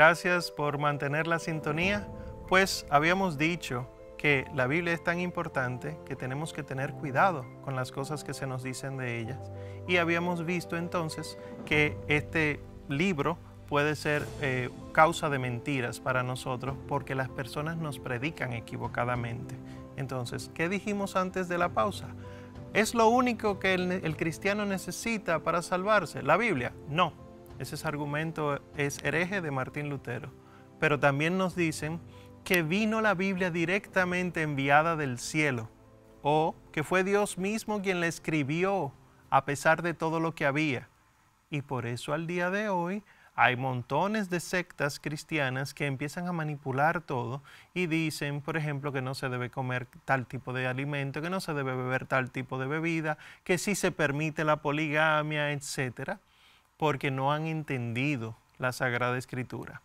Gracias por mantener la sintonía, pues habíamos dicho que la Biblia es tan importante que tenemos que tener cuidado con las cosas que se nos dicen de ellas. Y habíamos visto entonces que este libro puede ser eh, causa de mentiras para nosotros porque las personas nos predican equivocadamente. Entonces, ¿qué dijimos antes de la pausa? ¿Es lo único que el cristiano necesita para salvarse? ¿La Biblia? No. Ese argumento es hereje de Martín Lutero. Pero también nos dicen que vino la Biblia directamente enviada del cielo o que fue Dios mismo quien la escribió a pesar de todo lo que había. Y por eso al día de hoy hay montones de sectas cristianas que empiezan a manipular todo y dicen, por ejemplo, que no se debe comer tal tipo de alimento, que no se debe beber tal tipo de bebida, que sí se permite la poligamia, etcétera porque no han entendido la Sagrada Escritura.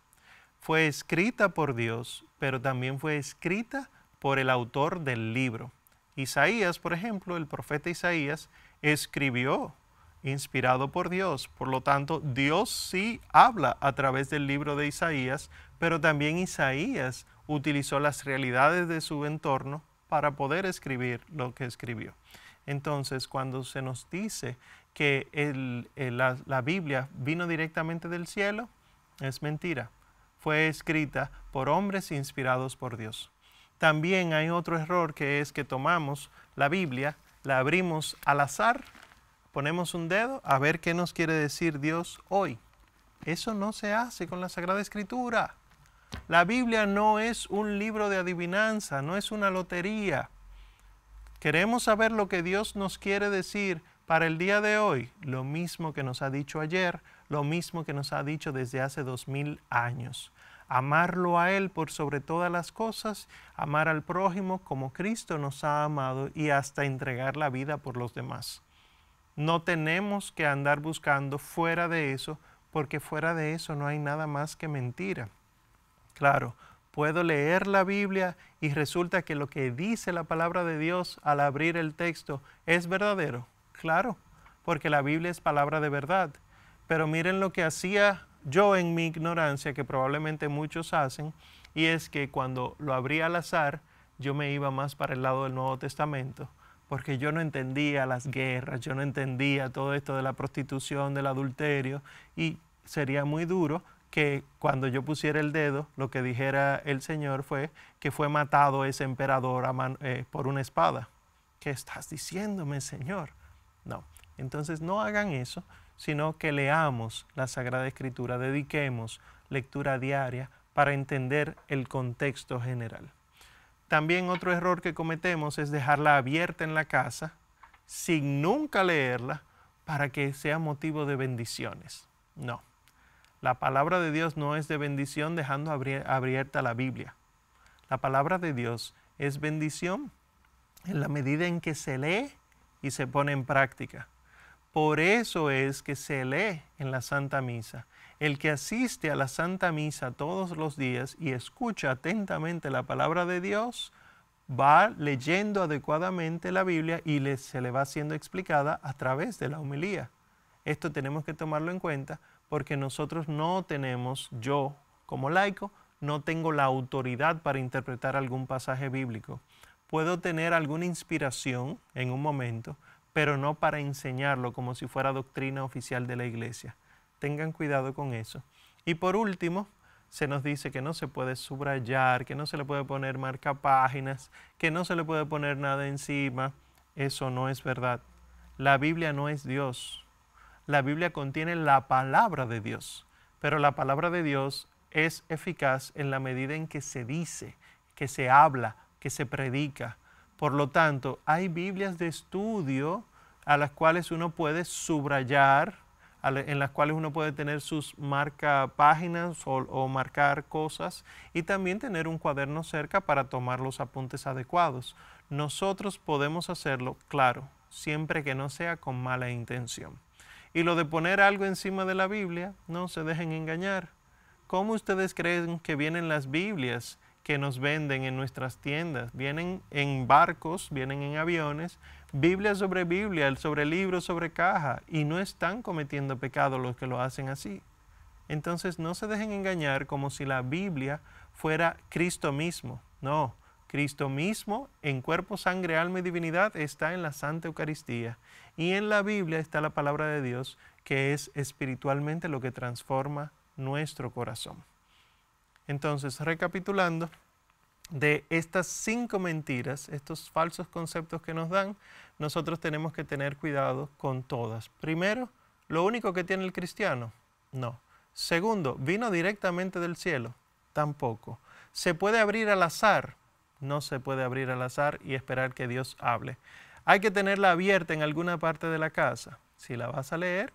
Fue escrita por Dios, pero también fue escrita por el autor del libro. Isaías, por ejemplo, el profeta Isaías, escribió inspirado por Dios. Por lo tanto, Dios sí habla a través del libro de Isaías, pero también Isaías utilizó las realidades de su entorno para poder escribir lo que escribió. Entonces, cuando se nos dice que eh, la Biblia vino directamente del cielo, es mentira. Fue escrita por hombres inspirados por Dios. También hay otro error que es que tomamos la Biblia, la abrimos al azar, ponemos un dedo a ver qué nos quiere decir Dios hoy. Eso no se hace con la Sagrada Escritura. La Biblia no es un libro de adivinanza, no es una lotería. ¿Queremos saber lo que Dios nos quiere decir para el día de hoy? Lo mismo que nos ha dicho ayer, lo mismo que nos ha dicho desde hace dos mil años. Amarlo a Él por sobre todas las cosas, amar al prójimo como Cristo nos ha amado y hasta entregar la vida por los demás. No tenemos que andar buscando fuera de eso, porque fuera de eso no hay nada más que mentira. Claro, puedo leer la Biblia y resulta que lo que dice la palabra de Dios al abrir el texto es verdadero. Claro, porque la Biblia es palabra de verdad. Pero miren lo que hacía yo en mi ignorancia, que probablemente muchos hacen, y es que cuando lo abría al azar, yo me iba más para el lado del Nuevo Testamento, porque yo no entendía las guerras, yo no entendía todo esto de la prostitución, del adulterio, y sería muy duro que cuando yo pusiera el dedo, lo que dijera el Señor fue que fue matado ese emperador eh, por una espada. ¿Qué estás diciéndome, Señor? No. Entonces no hagan eso, sino que leamos la Sagrada Escritura, dediquemos lectura diaria para entender el contexto general. También otro error que cometemos es dejarla abierta en la casa sin nunca leerla para que sea motivo de bendiciones. No. La palabra de Dios no es de bendición dejando abierta la Biblia. La palabra de Dios es bendición en la medida en que se lee y se pone en práctica. Por eso es que se lee en la Santa Misa. El que asiste a la Santa Misa todos los días y escucha atentamente la palabra de Dios, va leyendo adecuadamente la Biblia y se le va siendo explicada a través de la homilía. Esto tenemos que tomarlo en cuenta porque nosotros no tenemos, yo como laico, no tengo la autoridad para interpretar algún pasaje bíblico. Puedo tener alguna inspiración en un momento, pero no para enseñarlo como si fuera doctrina oficial de la iglesia. Tengan cuidado con eso. Y por último, se nos dice que no se puede subrayar, que no se le puede poner marca páginas, que no se le puede poner nada encima. Eso no es verdad. La Biblia no es Dios la Biblia contiene la palabra de Dios, pero la palabra de Dios es eficaz en la medida en que se dice, que se habla, que se predica. Por lo tanto, hay Biblias de estudio a las cuales uno puede subrayar, en las cuales uno puede tener sus marca páginas o, marcar cosas y también tener un cuaderno cerca para tomar los apuntes adecuados. Nosotros podemos hacerlo, claro, siempre que no sea con mala intención. Y lo de poner algo encima de la Biblia, no se dejen engañar. ¿Cómo ustedes creen que vienen las Biblias que nos venden en nuestras tiendas? Vienen en barcos, vienen en aviones, Biblia sobre Biblia, sobre libro sobre caja, y no están cometiendo pecado los que lo hacen así. Entonces no se dejen engañar como si la Biblia fuera Cristo mismo. No, Cristo mismo, en cuerpo, sangre, alma y divinidad, está en la Santa Eucaristía. Y en la Biblia está la palabra de Dios, que es espiritualmente lo que transforma nuestro corazón. Entonces, recapitulando, de estas cinco mentiras, estos falsos conceptos que nos dan, nosotros tenemos que tener cuidado con todas. Primero, lo único que tiene el cristiano, no. Segundo, vino directamente del cielo, tampoco. Se puede abrir al azar, no se puede abrir al azar y esperar que Dios hable. Hay que tenerla abierta en alguna parte de la casa. Si la vas a leer,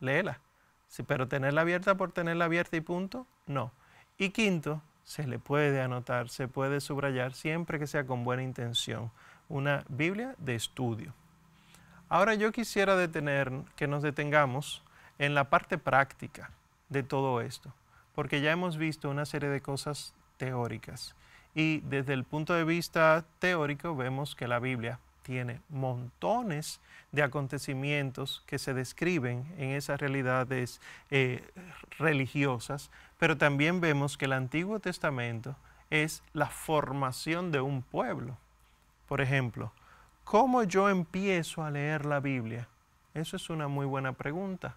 léela. pero tenerla abierta por tenerla abierta y punto, no. Y quinto, se le puede anotar, se puede subrayar siempre que sea con buena intención. Una Biblia de estudio. Ahora yo quisiera detener, que nos detengamos en la parte práctica de todo esto, porque ya hemos visto una serie de cosas teóricas. Y desde el punto de vista teórico vemos que la Biblia tiene montones de acontecimientos que se describen en esas realidades eh, religiosas, pero también vemos que el Antiguo Testamento es la formación de un pueblo. Por ejemplo, ¿cómo yo empiezo a leer la Biblia? Eso es una muy buena pregunta.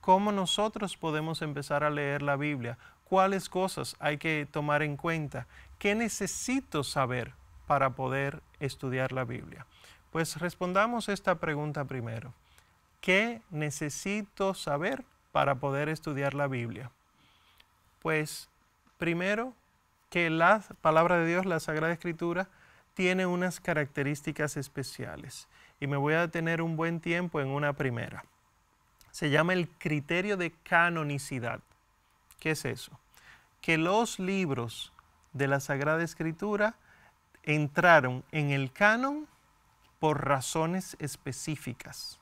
¿Cómo nosotros podemos empezar a leer la Biblia? cuáles cosas hay que tomar en cuenta, qué necesito saber para poder estudiar la Biblia. Pues respondamos esta pregunta primero. ¿Qué necesito saber para poder estudiar la Biblia? Pues primero, que la palabra de Dios, la Sagrada Escritura, tiene unas características especiales. Y me voy a detener un buen tiempo en una primera. Se llama el criterio de canonicidad. ¿Qué es eso? Que los libros de la Sagrada Escritura entraron en el canon por razones específicas.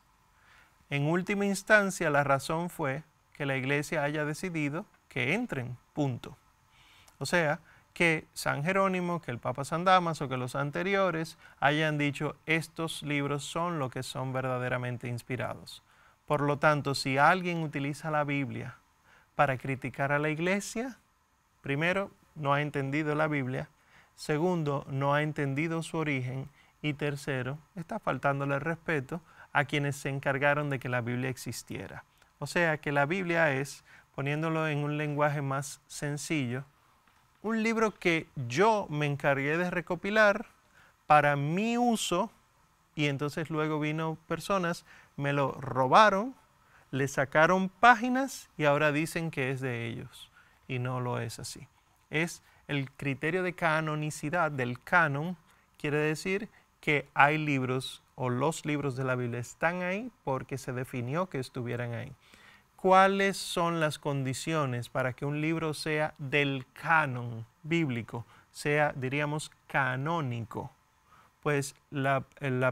En última instancia, la razón fue que la iglesia haya decidido que entren, punto. O sea, que San Jerónimo, que el Papa San Damaso, que los anteriores hayan dicho estos libros son lo que son verdaderamente inspirados. Por lo tanto, si alguien utiliza la Biblia para criticar a la iglesia? Primero, no ha entendido la Biblia. Segundo, no ha entendido su origen. Y tercero, está faltándole respeto a quienes se encargaron de que la Biblia existiera. O sea que la Biblia es, poniéndolo en un lenguaje más sencillo, un libro que yo me encargué de recopilar para mi uso y entonces luego vino personas, me lo robaron, le sacaron páginas y ahora dicen que es de ellos. Y no lo es así. Es el criterio de canonicidad del canon, quiere decir que hay libros o los libros de la Biblia están ahí porque se definió que estuvieran ahí. ¿Cuáles son las condiciones para que un libro sea del canon bíblico, sea, diríamos, canónico? Pues la,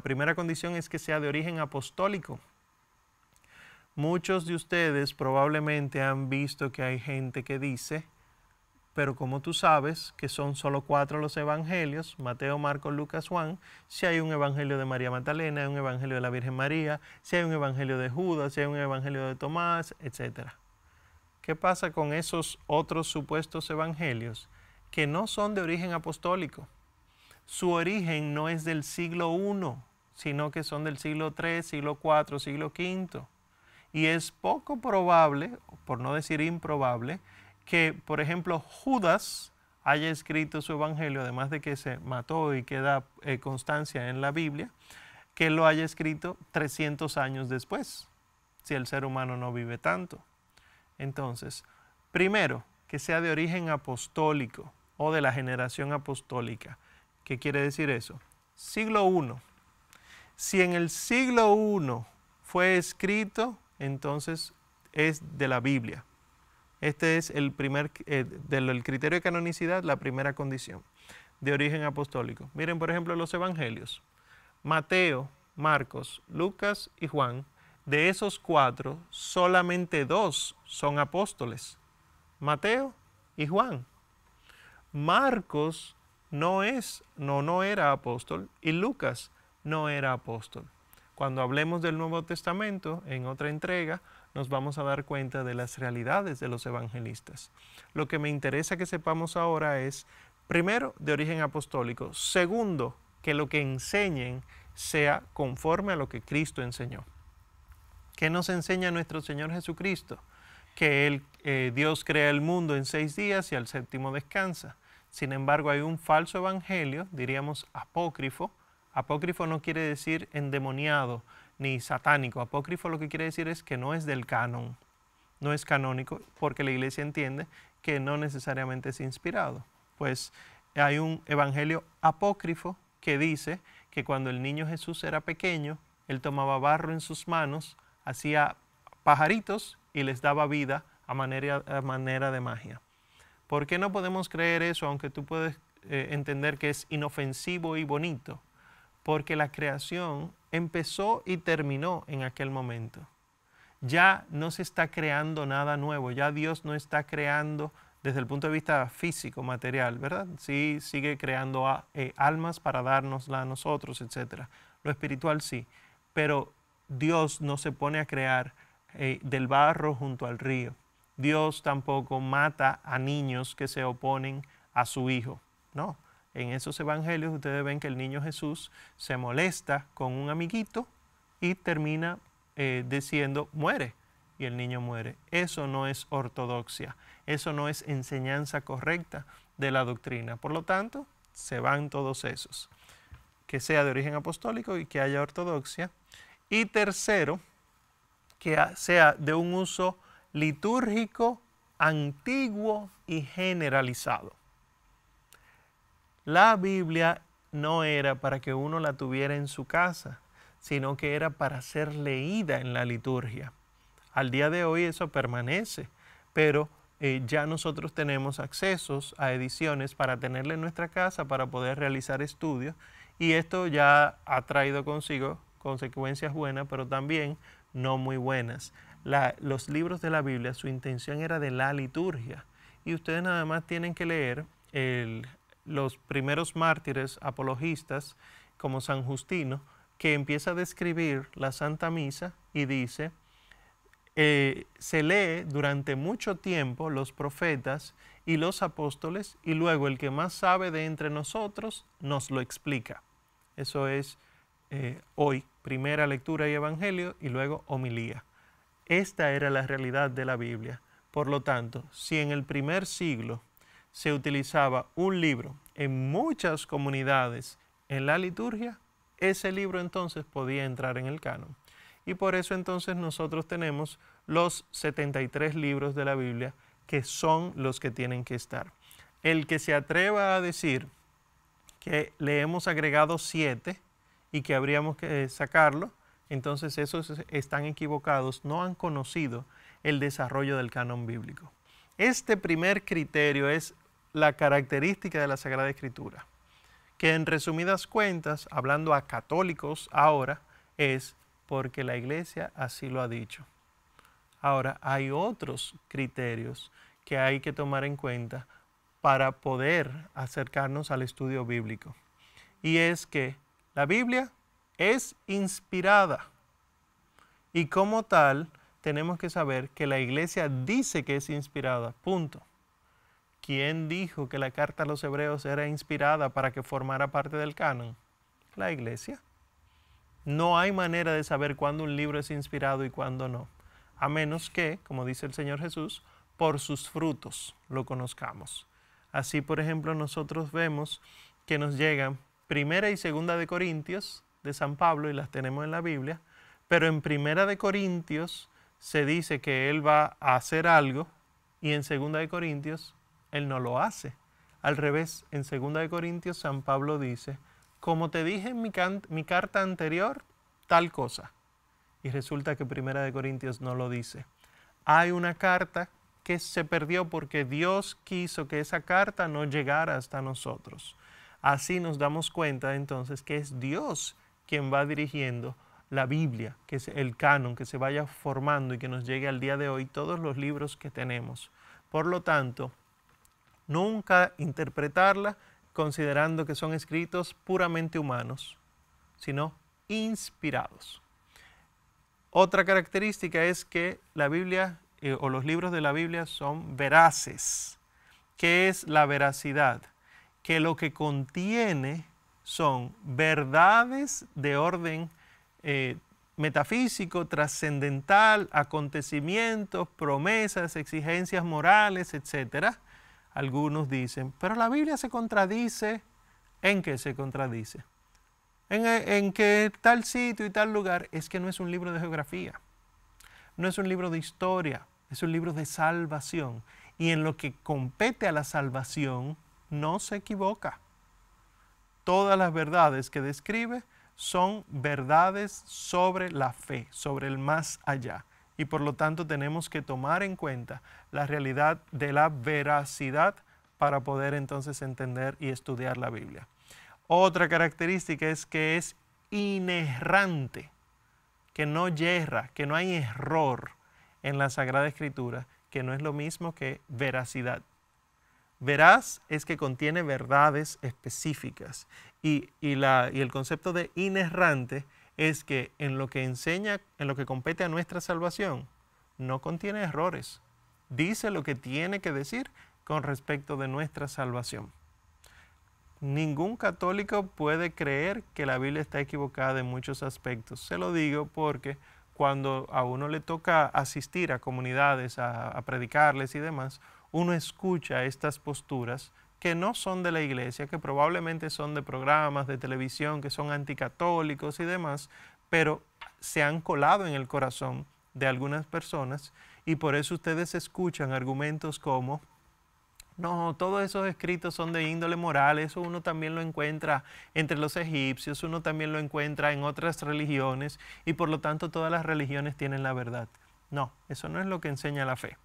primera condición es que sea de origen apostólico, Muchos de ustedes probablemente han visto que hay gente que dice, pero como tú sabes que son solo cuatro los evangelios, Mateo, Marcos, Lucas, Juan, si hay un evangelio de María Magdalena, hay un evangelio de la Virgen María, si hay un evangelio de Judas, si hay un evangelio de Tomás, etc. ¿Qué pasa con esos otros supuestos evangelios que no son de origen apostólico? Su origen no es del siglo I, sino que son del siglo III, siglo IV, siglo V. Y es poco probable, por no decir improbable, que, por ejemplo, Judas haya escrito su evangelio, además de que se mató y queda eh, constancia en la Biblia, que lo haya escrito 300 años después, si el ser humano no vive tanto. Entonces, primero, que sea de origen apostólico o de la generación apostólica. ¿Qué quiere decir eso? Siglo I. Si en el siglo I fue escrito entonces es de la Biblia. Este es el primer, eh, del criterio de canonicidad, la primera condición de origen apostólico. Miren, por ejemplo, los evangelios. Mateo, Marcos, Lucas y Juan, de esos cuatro, solamente dos son apóstoles. Mateo y Juan. Marcos no es, no, no era apóstol y Lucas no era apóstol. Cuando hablemos del Nuevo Testamento, en otra entrega, nos vamos a dar cuenta de las realidades de los evangelistas. Lo que me interesa que sepamos ahora es, primero, de origen apostólico. Segundo, que lo que enseñen sea conforme a lo que Cristo enseñó. ¿Qué nos enseña nuestro Señor Jesucristo? Que él, eh, Dios crea el mundo en seis días y al séptimo descansa. Sin embargo, hay un falso evangelio, diríamos apócrifo, Apócrifo no quiere decir endemoniado ni satánico. Apócrifo lo que quiere decir es que no es del canon, no es canónico, porque la iglesia entiende que no necesariamente es inspirado. Pues hay un evangelio apócrifo que dice que cuando el niño Jesús era pequeño, él tomaba barro en sus manos, hacía pajaritos y les daba vida a manera, de magia. ¿Por qué no podemos creer eso, aunque tú puedes eh, entender que es inofensivo y bonito? porque la creación empezó y terminó en aquel momento. Ya no se está creando nada nuevo, ya Dios no está creando desde el punto de vista físico, material, ¿verdad? Sí, sigue creando eh, almas para dárnosla a nosotros, etc. Lo espiritual sí, pero Dios no se pone a crear eh, del barro junto al río. Dios tampoco mata a niños que se oponen a su hijo, ¿no? en esos evangelios ustedes ven que el niño Jesús se molesta con un amiguito y termina eh, diciendo, muere, y el niño muere. Eso no es ortodoxia, eso no es enseñanza correcta de la doctrina. Por lo tanto, se van todos esos, que sea de origen apostólico y que haya ortodoxia. Y tercero, que sea de un uso litúrgico antiguo y generalizado. La Biblia no era para que uno la tuviera en su casa, sino que era para ser leída en la liturgia. Al día de hoy eso permanece, pero eh, ya nosotros tenemos accesos a ediciones para tenerla en nuestra casa, para poder realizar estudios, y esto ya ha traído consigo consecuencias buenas, pero también no muy buenas. los libros de la Biblia, su intención era de la liturgia, y ustedes nada más tienen que leer el los primeros mártires apologistas, como San Justino, que empieza a describir la Santa Misa y dice, eh, se lee durante mucho tiempo los profetas y los apóstoles y luego el que más sabe de entre nosotros nos lo explica. Eso es eh, hoy, primera lectura y evangelio y luego homilía. Esta era la realidad de la Biblia. Por lo tanto, si en el primer siglo se utilizaba un libro en muchas comunidades en la liturgia, ese libro entonces podía entrar en el canon. Y por eso entonces nosotros tenemos los 73 libros de la Biblia que son los que tienen que estar. El que se atreva a decir que le hemos agregado siete y que habríamos que sacarlo, entonces esos están equivocados, no han conocido el desarrollo del canon bíblico. Este primer criterio es la característica de la Sagrada Escritura, que en resumidas cuentas, hablando a católicos ahora, es porque la Iglesia así lo ha dicho. Ahora, hay otros criterios que hay que tomar en cuenta para poder acercarnos al estudio bíblico. Y es que la Biblia es inspirada y como tal tenemos que saber que la iglesia dice que es inspirada, punto. ¿Quién dijo que la carta a los hebreos era inspirada para que formara parte del canon? La iglesia. No hay manera de saber cuándo un libro es inspirado y cuándo no, a menos que, como dice el Señor Jesús, por sus frutos lo conozcamos. Así, por ejemplo, nosotros vemos que nos llegan Primera y Segunda de Corintios de San Pablo y las tenemos en la Biblia, pero en Primera de Corintios se dice que él va a hacer algo y en Segunda de Corintios él no lo hace. Al revés, en 2 Corintios San Pablo dice, como te dije en mi, carta anterior, tal cosa. Y resulta que 1 de Corintios no lo dice. Hay una carta que se perdió porque Dios quiso que esa carta no llegara hasta nosotros. Así nos damos cuenta entonces que es Dios quien va dirigiendo la Biblia, que es el canon, que se vaya formando y que nos llegue al día de hoy todos los libros que tenemos. Por lo tanto, nunca interpretarla considerando que son escritos puramente humanos, sino inspirados. Otra característica es que la Biblia eh, o los libros de la Biblia son veraces. ¿Qué es la veracidad? Que lo que contiene son verdades de orden eh, metafísico, trascendental, acontecimientos, promesas, exigencias morales, etc., algunos dicen, pero la Biblia se contradice. ¿En qué se contradice? En, eh, en que tal sitio y tal lugar es que no es un libro de geografía, no es un libro de historia, es un libro de salvación. Y en lo que compete a la salvación, no se equivoca. Todas las verdades que describe son verdades sobre la fe, sobre el más allá y por lo tanto tenemos que tomar en cuenta la realidad de la veracidad para poder entonces entender y estudiar la Biblia. Otra característica es que es inerrante, que no yerra, que no hay error en la Sagrada Escritura, que no es lo mismo que veracidad. Veraz es que contiene verdades específicas y, y el concepto de inerrante es que en lo que enseña, en lo que compete a nuestra salvación, no contiene errores. Dice lo que tiene que decir con respecto de nuestra salvación. Ningún católico puede creer que la Biblia está equivocada en muchos aspectos. Se lo digo porque cuando a uno le toca asistir a comunidades, a, predicarles y demás, uno escucha estas posturas que no son de la iglesia, que probablemente son de programas de televisión, que son anticatólicos y demás, pero se han colado en el corazón de algunas personas y por eso ustedes escuchan argumentos como, no, todos esos escritos son de índole moral, eso uno también lo encuentra entre los egipcios, uno también lo encuentra en otras religiones y por lo tanto todas las religiones tienen la verdad. No, eso no es lo que enseña la fe.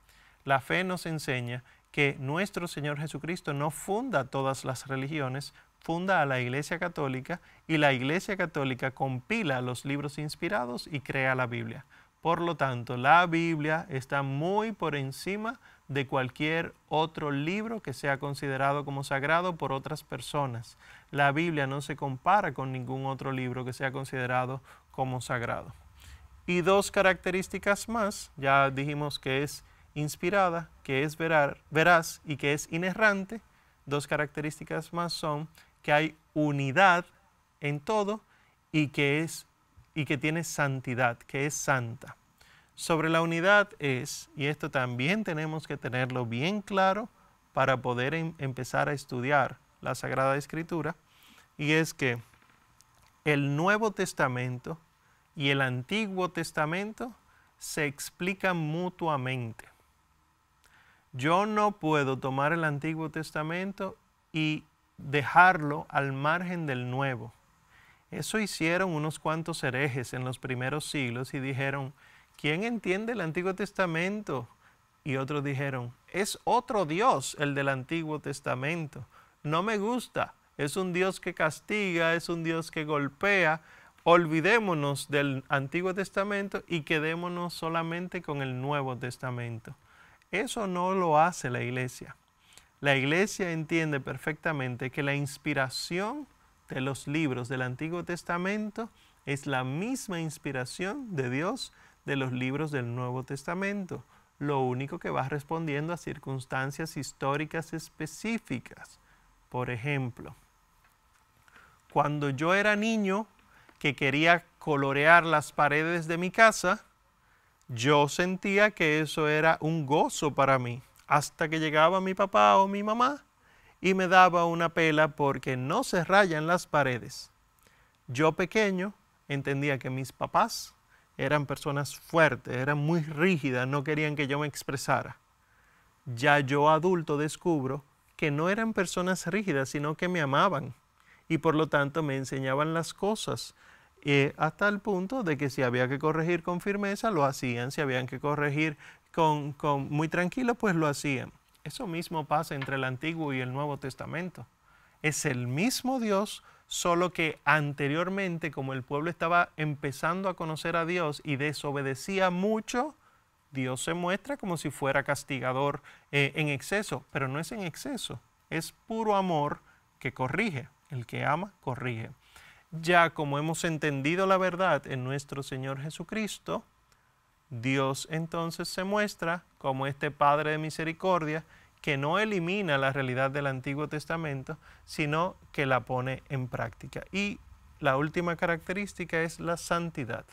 La fe nos enseña que nuestro Señor Jesucristo no funda todas las religiones, funda a la Iglesia Católica y la Iglesia Católica compila los libros inspirados y crea la Biblia. Por lo tanto, la Biblia está muy por encima de cualquier otro libro que sea considerado como sagrado por otras personas. La Biblia no se compara con ningún otro libro que sea considerado como sagrado. Y dos características más, ya dijimos que es inspirada, que es veraz y que es inerrante. Dos características más son que hay unidad en todo y que, es, y que tiene santidad, que es santa. Sobre la unidad es, y esto también tenemos que tenerlo bien claro para poder em, empezar a estudiar la Sagrada Escritura, y es que el Nuevo Testamento y el Antiguo Testamento se explican mutuamente. Yo no puedo tomar el Antiguo Testamento y dejarlo al margen del Nuevo. Eso hicieron unos cuantos herejes en los primeros siglos y dijeron, ¿quién entiende el Antiguo Testamento? Y otros dijeron, es otro Dios el del Antiguo Testamento. No me gusta. Es un Dios que castiga, es un Dios que golpea. Olvidémonos del Antiguo Testamento y quedémonos solamente con el Nuevo Testamento. Eso no lo hace la iglesia. La iglesia entiende perfectamente que la inspiración de los libros del Antiguo Testamento es la misma inspiración de Dios de los libros del Nuevo Testamento. Lo único que va respondiendo a circunstancias históricas específicas. Por ejemplo, cuando yo era niño que quería colorear las paredes de mi casa, yo sentía que eso era un gozo para mí, hasta que llegaba mi papá o mi mamá y me daba una pela porque no se rayan las paredes. Yo pequeño entendía que mis papás eran personas fuertes, eran muy rígidas, no querían que yo me expresara. Ya yo adulto descubro que no eran personas rígidas, sino que me amaban y por lo tanto me enseñaban las cosas eh, hasta el punto de que si había que corregir con firmeza, lo hacían, si habían que corregir con, muy tranquilo, pues lo hacían. Eso mismo pasa entre el Antiguo y el Nuevo Testamento. Es el mismo Dios, solo que anteriormente, como el pueblo estaba empezando a conocer a Dios y desobedecía mucho, Dios se muestra como si fuera castigador eh, en exceso, pero no es en exceso, es puro amor que corrige. El que ama, corrige ya como hemos entendido la verdad en nuestro Señor Jesucristo, Dios entonces se muestra como este Padre de misericordia que no elimina la realidad del Antiguo Testamento, sino que la pone en práctica. Y la última característica es la santidad,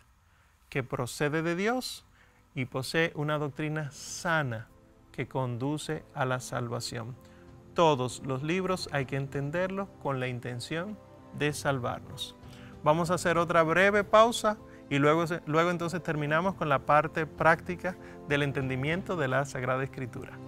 que procede de Dios y posee una doctrina sana que conduce a la salvación. Todos los libros hay que entenderlos con la intención de salvarnos. Vamos a hacer otra breve pausa y luego, luego entonces terminamos con la parte práctica del entendimiento de la Sagrada Escritura.